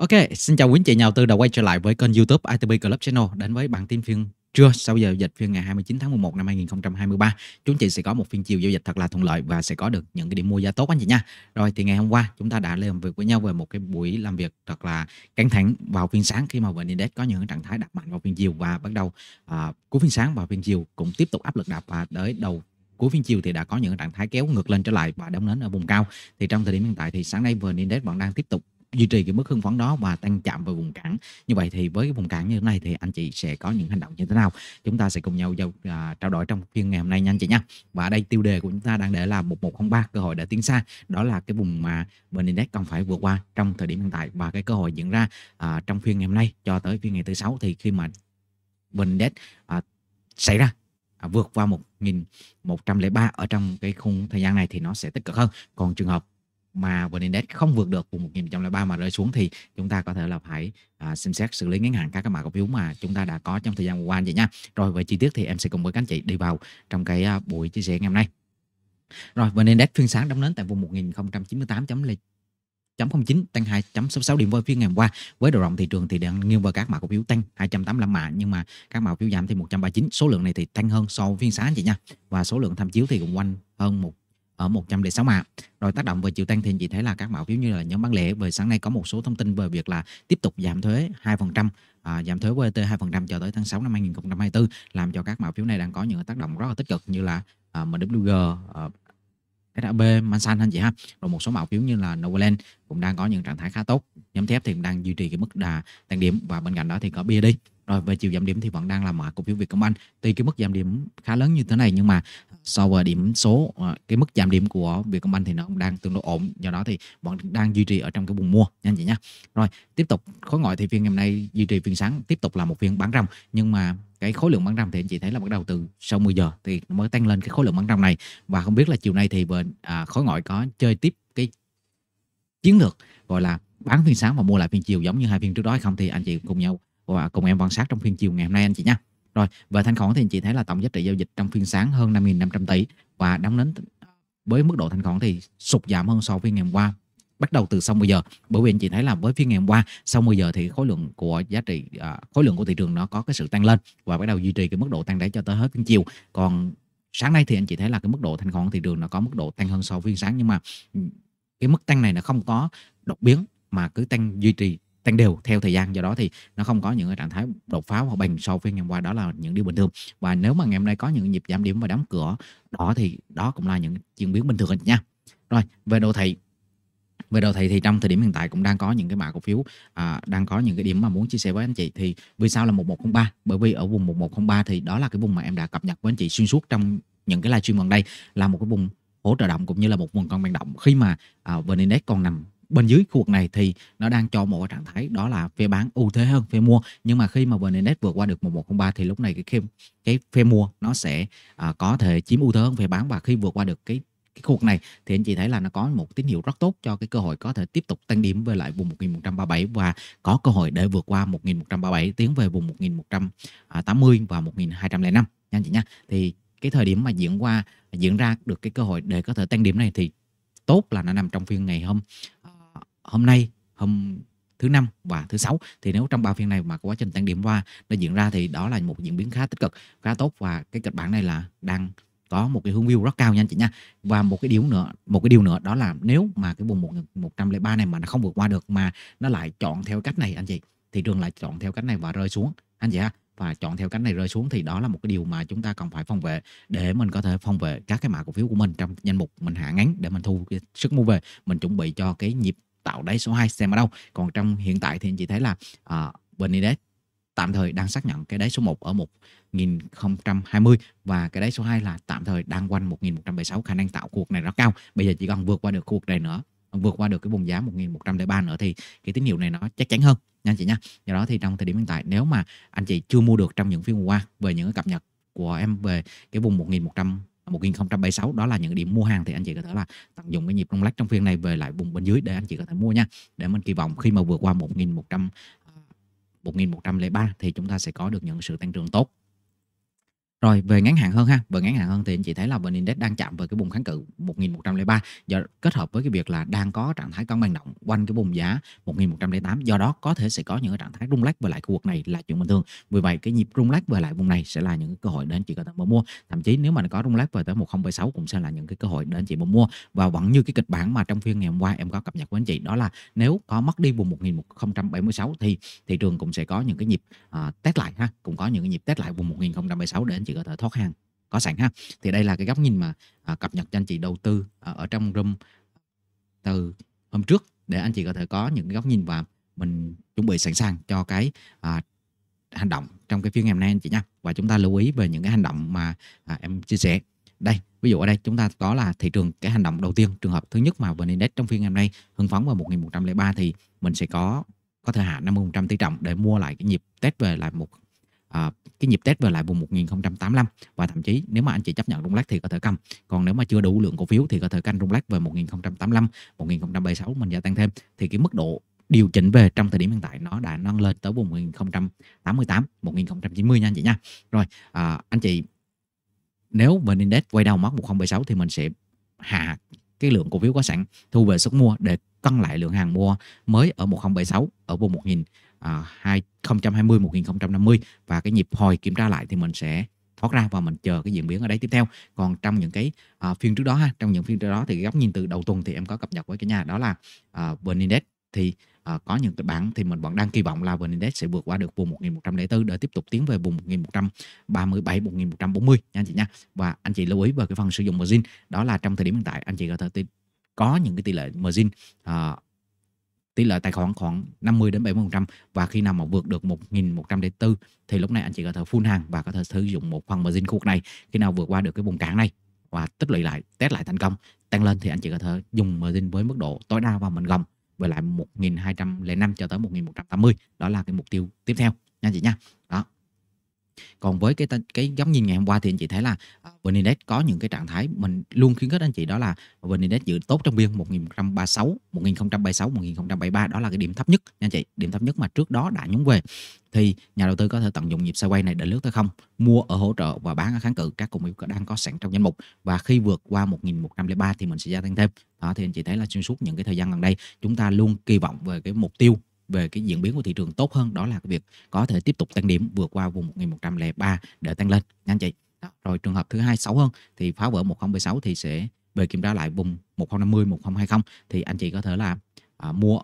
Ok, xin chào quý anh chị nhà đầu tư đã quay trở lại với kênh YouTube ITB Club Channel đến với bản tin phiên trưa sau giờ dịch phiên ngày 29 tháng 11 năm 2023. Chúng chị sẽ có một phiên chiều giao dịch thật là thuận lợi và sẽ có được những cái điểm mua giá tốt anh chị nha. Rồi thì ngày hôm qua chúng ta đã làm việc với nhau về một cái buổi làm việc thật là căng thẳng vào phiên sáng khi mà vn index có những trạng thái đặt mạnh vào phiên chiều và bắt đầu à, cuối phiên sáng và phiên chiều cũng tiếp tục áp lực đạp và tới đầu cuối phiên chiều thì đã có những trạng thái kéo ngược lên trở lại và đóng nến ở vùng cao thì trong thời điểm hiện tại thì sáng nay vn index vẫn đang tiếp tục duy trì cái mức hưng phấn đó và tăng chạm vào vùng cản như vậy thì với cái vùng cản như thế này thì anh chị sẽ có những hành động như thế nào chúng ta sẽ cùng nhau giao, à, trao đổi trong phiên ngày hôm nay nha anh chị nha và đây tiêu đề của chúng ta đang để là một một ba cơ hội để tiến xa đó là cái vùng mà vn index cần phải vượt qua trong thời điểm hiện tại và cái cơ hội diễn ra à, trong phiên ngày hôm nay cho tới phiên ngày thứ sáu thì khi mà vn index à, xảy ra à, vượt qua một 1103 ở trong cái khung thời gian này thì nó sẽ tích cực hơn còn trường hợp mà vn index không vượt được vùng 1103 mà rơi xuống thì chúng ta có thể là phải à, xem xét xử lý ngắn hạn các cái mã cổ phiếu mà chúng ta đã có trong thời gian vừa qua vậy chị nha. Rồi về chi tiết thì em sẽ cùng với các anh chị đi vào trong cái à, buổi chia sẻ ngày hôm nay. Rồi vn index phiên sáng đóng nến tại vùng 1098 0.09 tăng 2.66 điểm với phiên ngày hôm qua với độ rộng thị trường thì đang nghiêng vào các mã cổ phiếu tăng 285 mã nhưng mà các mã cổ phiếu giảm thì 139 số lượng này thì tăng hơn so với phiên sáng chị nha và số lượng tham chiếu thì cũng quanh hơn một ở 106 mã. Rồi tác động về chiều tăng thì chị thấy là các mã phiếu như là nhóm bán lẻ về sáng nay có một số thông tin về việc là tiếp tục giảm thuế 2% À, giảm thuế VAT 2% cho tới tháng 6 năm 2024 làm cho các mã phiếu này đang có những tác động rất là tích cực như là à, MWG, à, SAB, Mansan anh chị ha. Rồi một số mã phiếu như là Novaland cũng đang có những trạng thái khá tốt. Nhóm thép thì đang duy trì cái mức đà tăng điểm và bên cạnh đó thì có BID. Rồi về chiều giảm điểm thì vẫn đang là mã cổ phiếu việt công Vietcombank. Tuy cái mức giảm điểm khá lớn như thế này nhưng mà so với điểm số ờ, cái mức giảm điểm của việt công Vietcombank thì nó cũng đang tương đối ổn. Do đó thì vẫn đang duy trì ở trong cái vùng mua nha anh chị nhé. Rồi tiếp tục khối ngoại thì phiên ngày hôm nay duy trì phiên sáng tiếp tục là một phiên bán ròng nhưng mà cái khối lượng bán ròng thì anh chị thấy là bắt đầu từ sau 10 giờ thì mới tăng lên cái khối lượng bán ròng này và không biết là chiều nay thì bên à, khối ngoại có chơi tiếp cái chiến lược gọi là bán phiên sáng và mua lại phiên chiều giống như hai phiên trước đó hay không thì anh chị cùng nhau và cùng em quan sát trong phiên chiều ngày hôm nay anh chị nhé. Rồi, về thanh khoản thì anh chị thấy là tổng giá trị giao dịch trong phiên sáng hơn 5.500 tỷ và đóng nến với mức độ thanh khoản thì sụt giảm hơn so với ngày hôm qua bắt đầu từ sau 10 giờ bởi vì anh chị thấy là với phiên ngày hôm qua sau 10 giờ thì khối lượng của giá trị à, khối lượng của thị trường nó có cái sự tăng lên và bắt đầu duy trì cái mức độ tăng đấy cho tới hết phiên chiều còn sáng nay thì anh chị thấy là cái mức độ thanh khoản thị trường nó có mức độ tăng hơn so với phiên sáng nhưng mà ừ, cái mức tăng này nó không có đột biến mà cứ tăng duy trì tăng đều theo thời gian do đó thì nó không có những cái trạng thái đột phá hoặc bằng sau phiên ngày hôm qua đó là những điều bình thường và nếu mà ngày hôm nay có những nhịp giảm điểm và đóng cửa đó thì đó cũng là những diễn biến bình thường nha rồi về đồ thị về đồ thị thì trong thời điểm hiện tại cũng đang có những cái mã cổ phiếu à, đang có những cái điểm mà muốn chia sẻ với anh chị thì vì sao là 1103 bởi vì ở vùng 1103 thì đó là cái vùng mà em đã cập nhật với anh chị xuyên suốt trong những cái livestream gần đây là một cái vùng hỗ trợ động cũng như là một vùng con bằng động khi mà à, vn index còn nằm bên dưới khu vực này thì nó đang cho một trạng thái đó là phe bán ưu thế hơn phe mua nhưng mà khi mà vn index vượt qua được 1103 thì lúc này cái khi, cái phe mua nó sẽ à, có thể chiếm ưu thế hơn phe bán và khi vượt qua được cái cái khu vực này thì anh chị thấy là nó có một tín hiệu rất tốt cho cái cơ hội có thể tiếp tục tăng điểm về lại vùng 1137 và có cơ hội để vượt qua 1137 tiến về vùng 1180 và 1205 nha anh chị nha. Thì cái thời điểm mà diễn qua diễn ra được cái cơ hội để có thể tăng điểm này thì tốt là nó nằm trong phiên ngày hôm hôm nay hôm thứ năm và thứ sáu thì nếu trong ba phiên này mà quá trình tăng điểm qua nó diễn ra thì đó là một diễn biến khá tích cực khá tốt và cái kịch bản này là đang có một cái hướng view rất cao nha anh chị nha và một cái điều nữa một cái điều nữa đó là nếu mà cái vùng 1103 này mà nó không vượt qua được mà nó lại chọn theo cách này anh chị thị trường lại chọn theo cách này và rơi xuống anh chị ha và chọn theo cánh này rơi xuống thì đó là một cái điều mà chúng ta cần phải phòng vệ để mình có thể phòng vệ các cái mã cổ phiếu của mình trong danh mục mình hạ ngắn để mình thu cái sức mua về mình chuẩn bị cho cái nhịp tạo đáy số 2 xem ở đâu còn trong hiện tại thì anh chị thấy là uh, bên tạm thời đang xác nhận cái đáy số 1 ở 1020 và cái đáy số 2 là tạm thời đang quanh 1176 khả năng tạo cuộc này rất cao. Bây giờ chỉ cần vượt qua được cuộc này nữa, vượt qua được cái vùng giá 1103 nữa thì cái tín hiệu này nó chắc chắn hơn nha anh chị nha. Do đó thì trong thời điểm hiện tại nếu mà anh chị chưa mua được trong những phiên qua về những cái cập nhật của em về cái vùng 1100 1076 đó là những điểm mua hàng thì anh chị có thể là tận dụng cái nhịp rung lắc trong phiên này về lại vùng bên dưới để anh chị có thể mua nha để mình kỳ vọng khi mà vượt qua 1100 1103 à, thì chúng ta sẽ có được những sự tăng trưởng tốt rồi về ngắn hạn hơn ha, về ngắn hạn hơn thì anh chị thấy là vn index đang chạm về cái vùng kháng cự 1103 do kết hợp với cái việc là đang có trạng thái cân bằng động quanh cái vùng giá 1108 do đó có thể sẽ có những cái trạng thái rung lắc về lại khu vực này là chuyện bình thường. Vì vậy cái nhịp rung lắc về lại vùng này sẽ là những cơ hội để anh chị có thể mua mua. Thậm chí nếu mà có rung lắc về tới 1076 cũng sẽ là những cái cơ hội để anh chị mua mua và vẫn như cái kịch bản mà trong phiên ngày hôm qua em có cập nhật với anh chị đó là nếu có mất đi vùng 1076 thì thị trường cũng sẽ có những cái nhịp uh, test lại ha, cũng có những cái nhịp test lại vùng 1076 để anh chị chị có thể thoát hàng có sẵn ha thì đây là cái góc nhìn mà à, cập nhật cho anh chị đầu tư à, ở trong room à, từ hôm trước để anh chị có thể có những góc nhìn và mình chuẩn bị sẵn sàng cho cái à, hành động trong cái phiên ngày hôm nay anh chị nha và chúng ta lưu ý về những cái hành động mà à, em chia sẻ đây ví dụ ở đây chúng ta có là thị trường cái hành động đầu tiên trường hợp thứ nhất mà vn index trong phiên ngày hôm nay hưng phấn vào 1103 thì mình sẽ có có thời hạn 50% tỷ trọng để mua lại cái nhịp test về lại một À, cái nhịp test về lại vùng 1085 và thậm chí nếu mà anh chị chấp nhận rung lắc thì có thể cầm còn nếu mà chưa đủ lượng cổ phiếu thì có thể canh rung lắc về 1085 1076 mình gia tăng thêm thì cái mức độ điều chỉnh về trong thời điểm hiện tại nó đã nâng lên tới vùng 1088 1090 nha anh chị nha rồi à, anh chị nếu vn index quay đầu mốc 1076 thì mình sẽ hạ cái lượng cổ phiếu có sẵn thu về sức mua để cân lại lượng hàng mua mới ở 1076 ở vùng 1000 à, 2020-1050 và cái nhịp hồi kiểm tra lại thì mình sẽ thoát ra và mình chờ cái diễn biến ở đấy tiếp theo còn trong những cái à, phiên trước đó ha trong những phiên trước đó thì góc nhìn từ đầu tuần thì em có cập nhật với cả nhà đó là à, vn index thì à, có những cái bản thì mình vẫn đang kỳ vọng là vn index sẽ vượt qua được vùng 1104 để tiếp tục tiến về vùng 1137 1140 nha anh chị nha và anh chị lưu ý về cái phần sử dụng margin đó là trong thời điểm hiện tại anh chị có thể có những cái tỷ lệ margin à, tỷ lệ tài khoản khoảng 50 đến 70% và khi nào mà vượt được 1104 thì lúc này anh chị có thể full hàng và có thể sử dụng một phần margin khu vực này khi nào vượt qua được cái vùng cản này và tích lũy lại test lại thành công tăng lên thì anh chị có thể dùng margin với mức độ tối đa và mình gồng về lại 1205 cho tới 1180 đó là cái mục tiêu tiếp theo nha chị nha đó còn với cái cái giống như ngày hôm qua thì anh chị thấy là vn à, index có những cái trạng thái mình luôn khuyến khích anh chị đó là vn index giữ tốt trong biên 1136 1036 1073 đó là cái điểm thấp nhất nha anh chị điểm thấp nhất mà trước đó đã nhúng về thì nhà đầu tư có thể tận dụng nhịp sideways này để lướt tới không mua ở hỗ trợ và bán ở kháng cự các cổ phiếu đang có sẵn trong danh mục và khi vượt qua 1103 thì mình sẽ gia tăng thêm đó thì anh chị thấy là xuyên suốt những cái thời gian gần đây chúng ta luôn kỳ vọng về cái mục tiêu về cái diễn biến của thị trường tốt hơn đó là cái việc có thể tiếp tục tăng điểm vượt qua vùng 1103 để tăng lên nha anh chị đó. rồi trường hợp thứ hai xấu hơn thì phá vỡ 1076 thì sẽ về kiểm tra lại vùng 1050 1020 thì anh chị có thể là à, mua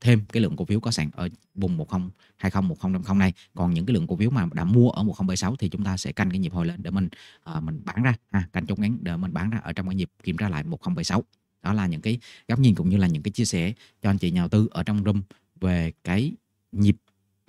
thêm cái lượng cổ phiếu có sàn ở vùng 1020 1050 này còn những cái lượng cổ phiếu mà đã mua ở 1076 thì chúng ta sẽ canh cái nhịp hồi lên để mình à, mình bán ra à, canh chốt ngắn để mình bán ra ở trong cái nhịp kiểm tra lại 1076 đó là những cái góc nhìn cũng như là những cái chia sẻ cho anh chị nhà đầu tư ở trong room về cái nhịp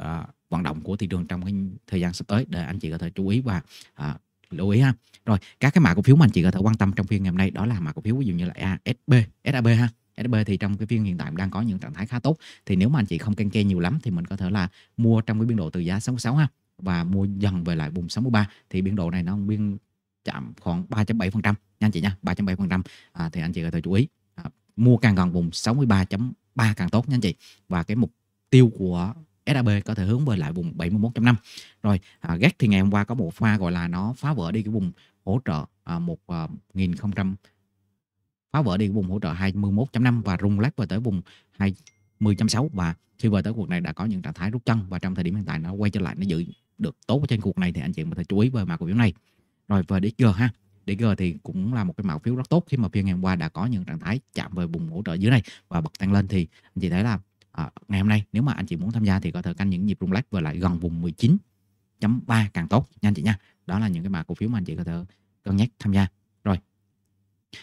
uh, vận động của thị trường trong cái thời gian sắp tới để anh chị có thể chú ý và uh, lưu ý ha rồi các cái mã cổ phiếu mà anh chị có thể quan tâm trong phiên ngày hôm nay đó là mã cổ phiếu ví dụ như là ASB, SAB ha SB thì trong cái phiên hiện tại đang có những trạng thái khá tốt thì nếu mà anh chị không canh kê nhiều lắm thì mình có thể là mua trong cái biên độ từ giá 66 ha và mua dần về lại vùng 63 thì biên độ này nó biên chạm khoảng 3.7% nha anh chị nha 3.7% à, thì anh chị có thể chú ý à, mua càng gần vùng 63. 3 càng tốt nha anh chị và cái mục tiêu của SAB có thể hướng về lại vùng 71.5 rồi à, GAC thì ngày hôm qua có một pha gọi là nó phá vỡ đi cái vùng hỗ trợ à, 1000 à, phá vỡ đi cái vùng hỗ trợ 21.5 và rung lắc về tới vùng 20.6 và khi về tới cuộc này đã có những trạng thái rút chân và trong thời điểm hiện tại nó quay trở lại nó giữ được tốt ở trên cuộc này thì anh chị có thể chú ý về mặt cổ phiếu này rồi về để chưa ha DG thì cũng là một cái mã phiếu rất tốt khi mà phiên ngày hôm qua đã có những trạng thái chạm về vùng hỗ trợ dưới này và bật tăng lên thì anh chị thấy là à, ngày hôm nay nếu mà anh chị muốn tham gia thì có thể canh những nhịp rung lắc vừa lại gần vùng 19.3 càng tốt nha anh chị nha đó là những cái mã cổ phiếu mà anh chị có thể cân nhắc tham gia rồi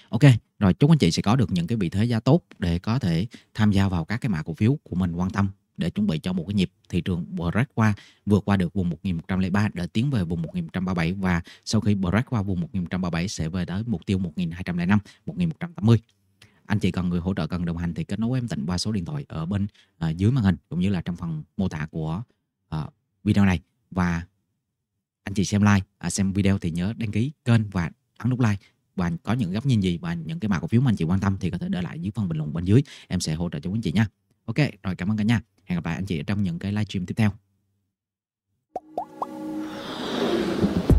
ok rồi chúc anh chị sẽ có được những cái vị thế giá tốt để có thể tham gia vào các cái mã cổ phiếu của mình quan tâm để chuẩn bị cho một cái nhịp thị trường break qua vượt qua được vùng 1103 để tiến về vùng 1137 và sau khi break qua vùng 1137 sẽ về tới mục tiêu 1205 1180 anh chị cần người hỗ trợ cần đồng hành thì kết nối em tịnh qua số điện thoại ở bên à, dưới màn hình cũng như là trong phần mô tả của à, video này và anh chị xem like à, xem video thì nhớ đăng ký kênh và ấn nút like và có những góc nhìn gì và những cái mã cổ phiếu mà anh chị quan tâm thì có thể để lại dưới phần bình luận bên dưới em sẽ hỗ trợ cho quý anh chị nha ok rồi cảm ơn cả nhà hẹn gặp lại anh chị trong những cái livestream tiếp theo